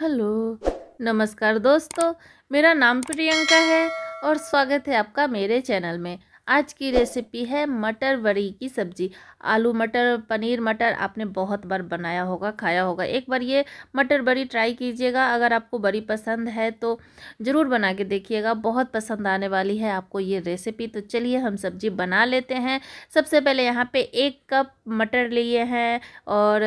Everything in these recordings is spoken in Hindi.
हेलो नमस्कार दोस्तों मेरा नाम प्रियंका है और स्वागत है आपका मेरे चैनल में आज की रेसिपी है मटर वड़ी की सब्ज़ी आलू मटर पनीर मटर आपने बहुत बार बनाया होगा खाया होगा एक बार ये मटर बड़ी ट्राई कीजिएगा अगर आपको बड़ी पसंद है तो ज़रूर बना के देखिएगा बहुत पसंद आने वाली है आपको ये रेसिपी तो चलिए हम सब्ज़ी बना लेते हैं सबसे पहले यहाँ पे एक कप मटर लिए हैं और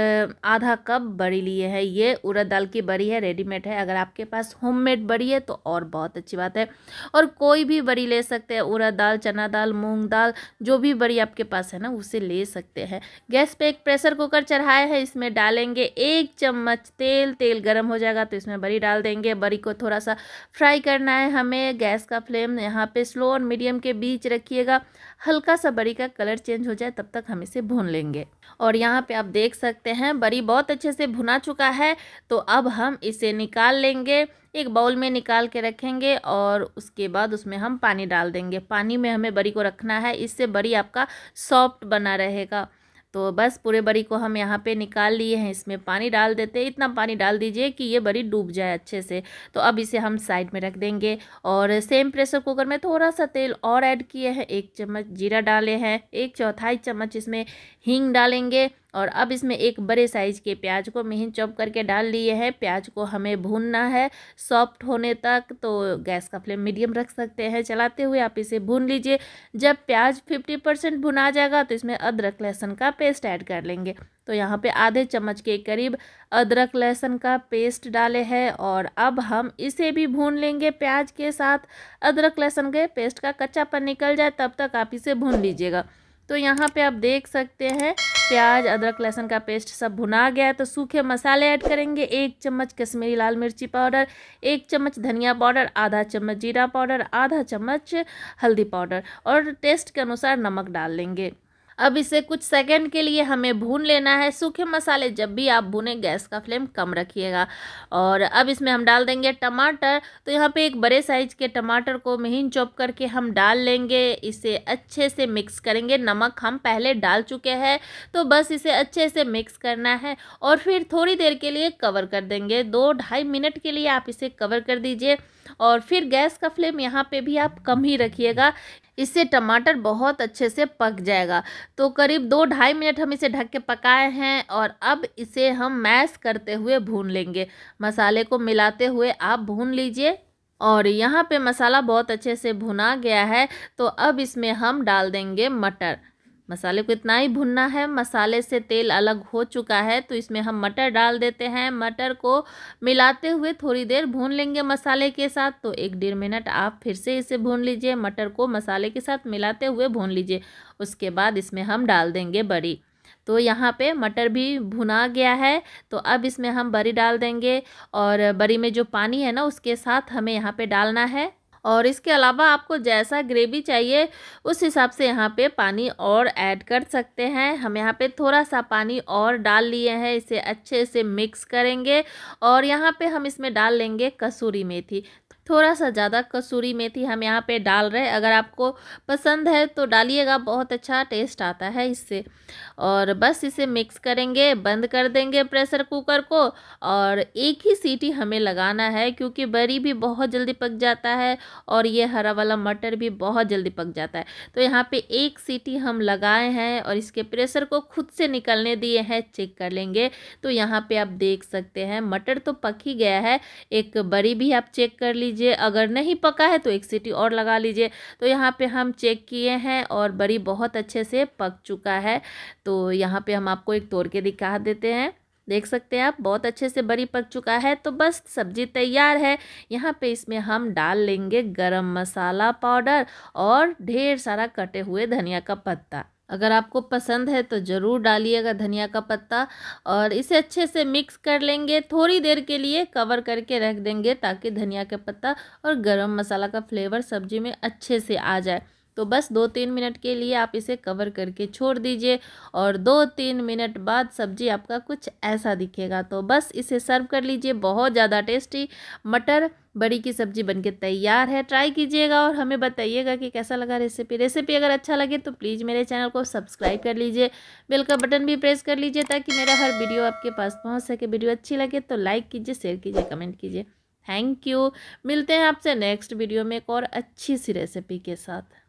आधा कप बड़ी लिए हैं ये उड़द दाल की बड़ी है रेडीमेड है अगर आपके पास होम बड़ी है तो और बहुत अच्छी बात है और कोई भी बड़ी ले सकते हैं उड़द दाल चना दाल दाल मूंग दाल जो भी बड़ी आपके पास है ना उसे ले सकते हैं गैस पे एक प्रेशर कुकर चढ़ाया है इसमें डालेंगे एक चम्मच तेल तेल गर्म हो जाएगा तो इसमें बड़ी डाल देंगे बड़ी को थोड़ा सा फ्राई करना है हमें गैस का फ्लेम यहाँ पर स्लो और मीडियम के बीच रखिएगा हल्का सा बड़ी का कलर चेंज हो जाए तब तक हम इसे भून लेंगे और यहाँ पे आप देख सकते हैं बड़ी बहुत अच्छे से भुना चुका है तो अब हम इसे निकाल लेंगे एक बाउल में निकाल के रखेंगे और उसके बाद उसमें हम पानी डाल देंगे पानी में हमें बड़ी को रखना है इससे बड़ी आपका सॉफ्ट बना रहेगा तो बस पूरे बड़ी को हम यहाँ पे निकाल लिए हैं इसमें पानी डाल देते हैं इतना पानी डाल दीजिए कि ये बड़ी डूब जाए अच्छे से तो अब इसे हम साइड में रख देंगे और सेम प्रेशर कुकर में थोड़ा सा तेल और ऐड किए हैं एक चम्मच जीरा डाले हैं एक चौथाई चम्मच इसमें हींग डालेंगे और अब इसमें एक बड़े साइज़ के प्याज को महीन चॉप करके डाल लिए हैं प्याज को हमें भूनना है सॉफ्ट होने तक तो गैस का फ्लेम मीडियम रख सकते हैं चलाते हुए आप इसे भून लीजिए जब प्याज फिफ्टी परसेंट भुना जाएगा तो इसमें अदरक लहसुन का पेस्ट ऐड कर लेंगे तो यहाँ पे आधे चम्मच के करीब अदरक लहसुन का पेस्ट डाले हैं और अब हम इसे भी भून लेंगे प्याज के साथ अदरक लहसुन के पेस्ट का कच्चापन निकल जाए तब तक आप इसे भून लीजिएगा तो यहाँ पे आप देख सकते हैं प्याज अदरक लहसुन का पेस्ट सब भुना गया है तो सूखे मसाले ऐड करेंगे एक चम्मच कश्मीरी लाल मिर्ची पाउडर एक चम्मच धनिया पाउडर आधा चम्मच जीरा पाउडर आधा चम्मच हल्दी पाउडर और टेस्ट के अनुसार नमक डाल लेंगे अब इसे कुछ सेकंड के लिए हमें भून लेना है सूखे मसाले जब भी आप भुने गैस का फ्लेम कम रखिएगा और अब इसमें हम डाल देंगे टमाटर तो यहाँ पे एक बड़े साइज के टमाटर को महीन चॉप करके हम डाल लेंगे इसे अच्छे से मिक्स करेंगे नमक हम पहले डाल चुके हैं तो बस इसे अच्छे से मिक्स करना है और फिर थोड़ी देर के लिए कवर कर देंगे दो ढाई मिनट के लिए आप इसे कवर कर दीजिए और फिर गैस का फ्लेम यहाँ पे भी आप कम ही रखिएगा इससे टमाटर बहुत अच्छे से पक जाएगा तो करीब दो ढाई मिनट हम इसे ढक के पकाए हैं और अब इसे हम मैश करते हुए भून लेंगे मसाले को मिलाते हुए आप भून लीजिए और यहाँ पे मसाला बहुत अच्छे से भुना गया है तो अब इसमें हम डाल देंगे मटर मसाले को इतना ही भुनना है मसाले से तेल अलग हो चुका है तो इसमें हम मटर डाल देते हैं मटर को मिलाते हुए थोड़ी देर भून लेंगे मसाले के साथ तो एक डेढ़ मिनट आप फिर से इसे भून लीजिए मटर को मसाले के साथ मिलाते हुए भून लीजिए उसके बाद इसमें हम डाल देंगे बड़ी तो यहाँ पे मटर भी भुना गया है तो अब इसमें हम बड़ी डाल देंगे और बड़ी में जो पानी है ना उसके साथ हमें यहाँ पे डालना है और इसके अलावा आपको जैसा ग्रेवी चाहिए उस हिसाब से यहाँ पे पानी और ऐड कर सकते हैं हम यहाँ पे थोड़ा सा पानी और डाल लिए हैं इसे अच्छे से मिक्स करेंगे और यहाँ पे हम इसमें डाल लेंगे कसूरी मेथी थोड़ा सा ज़्यादा कसूरी मेथी हम यहाँ पे डाल रहे हैं अगर आपको पसंद है तो डालिएगा बहुत अच्छा टेस्ट आता है इससे और बस इसे मिक्स करेंगे बंद कर देंगे प्रेशर कुकर को और एक ही सीटी हमें लगाना है क्योंकि बरी भी बहुत जल्दी पक जाता है और ये हरा वाला मटर भी बहुत जल्दी पक जाता है तो यहाँ पर एक सीटी हम लगाए हैं और इसके प्रेशर को खुद से निकलने दिए हैं चेक कर लेंगे तो यहाँ पर आप देख सकते हैं मटर तो पक ही गया है एक बरी भी आप चेक कर लीजिए लीजिए अगर नहीं पका है तो एक सीटी और लगा लीजिए तो यहाँ पे हम चेक किए हैं और बड़ी बहुत अच्छे से पक चुका है तो यहाँ पे हम आपको एक तोड़ के दिखा देते हैं देख सकते हैं आप बहुत अच्छे से बड़ी पक चुका है तो बस सब्जी तैयार है यहाँ पे इसमें हम डाल लेंगे गरम मसाला पाउडर और ढेर सारा कटे हुए धनिया का पत्ता अगर आपको पसंद है तो ज़रूर डालिएगा धनिया का पत्ता और इसे अच्छे से मिक्स कर लेंगे थोड़ी देर के लिए कवर करके रख देंगे ताकि धनिया का पत्ता और गरम मसाला का फ्लेवर सब्जी में अच्छे से आ जाए तो बस दो तीन मिनट के लिए आप इसे कवर करके छोड़ दीजिए और दो तीन मिनट बाद सब्जी आपका कुछ ऐसा दिखेगा तो बस इसे सर्व कर लीजिए बहुत ज़्यादा टेस्टी मटर बड़ी की सब्जी बनके तैयार है ट्राई कीजिएगा और हमें बताइएगा कि कैसा लगा रेसिपी रेसिपी अगर अच्छा लगे तो प्लीज़ मेरे चैनल को सब्सक्राइब कर लीजिए बेल का बटन भी प्रेस कर लीजिए ताकि मेरा हर वीडियो आपके पास पहुँच सके वीडियो अच्छी लगे तो लाइक कीजिए शेयर कीजिए कमेंट कीजिए थैंक यू मिलते हैं आपसे नेक्स्ट वीडियो में एक और अच्छी सी रेसिपी के साथ